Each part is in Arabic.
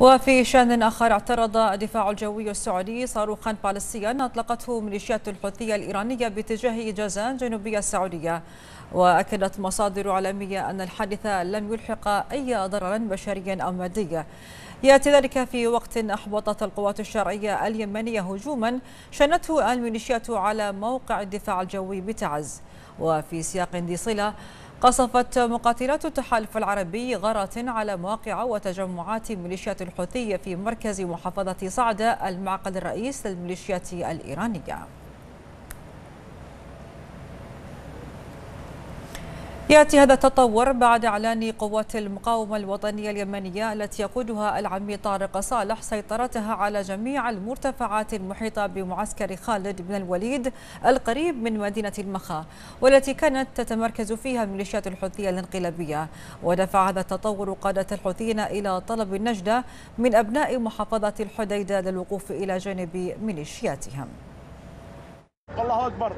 وفي شان آخر اعترض الدفاع الجوي السعودي صاروخا باليستيا أطلقته ميليشيات الحوثية الإيرانية باتجاه جازان جنوبية السعودية وأكدت مصادر اعلاميه أن الحادث لم يلحق أي ضررا بشريا أو ماديا يأتي ذلك في وقت أحبطت القوات الشرعية اليمنية هجوما شنته الميليشيات على موقع الدفاع الجوي بتعز وفي سياق ذي صلة قصفت مقاتلات التحالف العربي غارات على مواقع وتجمعات ميليشيات الحوثية في مركز محافظة صعدة المعقد الرئيس للميليشيات الإيرانية ياتي هذا التطور بعد اعلان قوات المقاومه الوطنيه اليمنيه التي يقودها العميد طارق صالح سيطرتها على جميع المرتفعات المحيطه بمعسكر خالد بن الوليد القريب من مدينه المخا والتي كانت تتمركز فيها ميليشيات الحوثيه الانقلابيه ودفع هذا التطور قاده الحوثيين الى طلب النجده من ابناء محافظه الحديده للوقوف الى جانب ميليشياتهم الله اكبر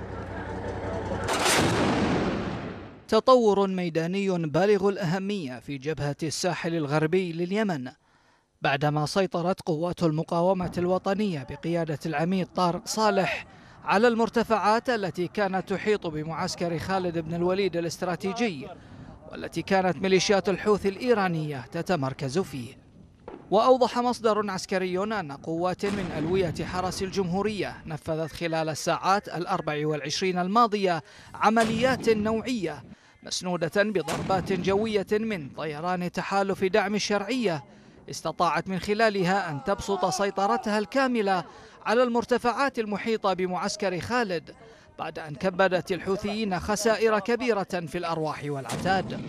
تطور ميداني بالغ الأهمية في جبهة الساحل الغربي لليمن بعدما سيطرت قوات المقاومة الوطنية بقيادة العميد طارق صالح على المرتفعات التي كانت تحيط بمعسكر خالد بن الوليد الاستراتيجي والتي كانت ميليشيات الحوثي الإيرانية تتمركز فيه وأوضح مصدر عسكري أن قوات من ألوية حرس الجمهورية نفذت خلال الساعات الأربع والعشرين الماضية عمليات نوعية مسنودة بضربات جوية من طيران تحالف دعم الشرعية استطاعت من خلالها أن تبسط سيطرتها الكاملة على المرتفعات المحيطة بمعسكر خالد بعد أن كبدت الحوثيين خسائر كبيرة في الأرواح والعتاد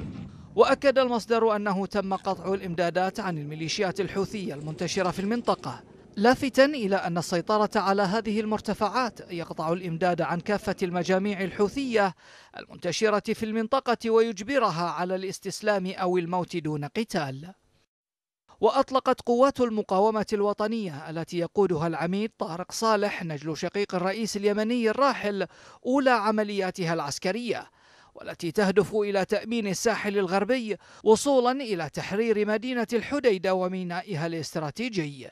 وأكد المصدر أنه تم قطع الإمدادات عن الميليشيات الحوثية المنتشرة في المنطقة لافتا إلى أن السيطرة على هذه المرتفعات يقطع الإمداد عن كافة المجاميع الحوثية المنتشرة في المنطقة ويجبرها على الاستسلام أو الموت دون قتال وأطلقت قوات المقاومة الوطنية التي يقودها العميد طارق صالح نجل شقيق الرئيس اليمني الراحل أولى عملياتها العسكرية والتي تهدف إلى تأمين الساحل الغربي وصولا إلى تحرير مدينة الحديدة ومينائها الاستراتيجي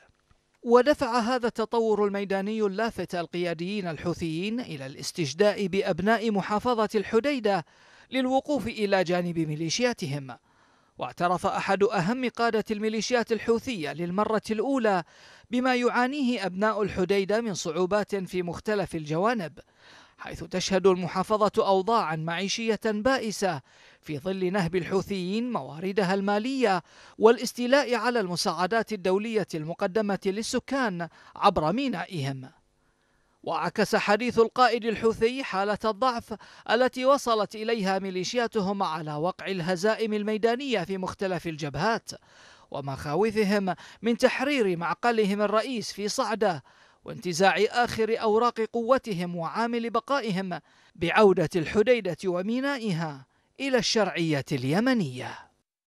ودفع هذا التطور الميداني اللافت القياديين الحوثيين إلى الاستجداء بأبناء محافظة الحديدة للوقوف إلى جانب ميليشياتهم واعترف أحد أهم قادة الميليشيات الحوثية للمرة الأولى بما يعانيه أبناء الحديدة من صعوبات في مختلف الجوانب حيث تشهد المحافظة أوضاعا معيشية بائسة في ظل نهب الحوثيين مواردها المالية والاستيلاء على المساعدات الدولية المقدمة للسكان عبر مينائهم وعكس حديث القائد الحوثي حالة الضعف التي وصلت إليها ميليشياتهم على وقع الهزائم الميدانية في مختلف الجبهات ومخاوفهم من تحرير معقلهم الرئيس في صعدة وانتزاع آخر أوراق قوتهم وعامل بقائهم بعودة الحديدة ومينائها إلى الشرعية اليمنية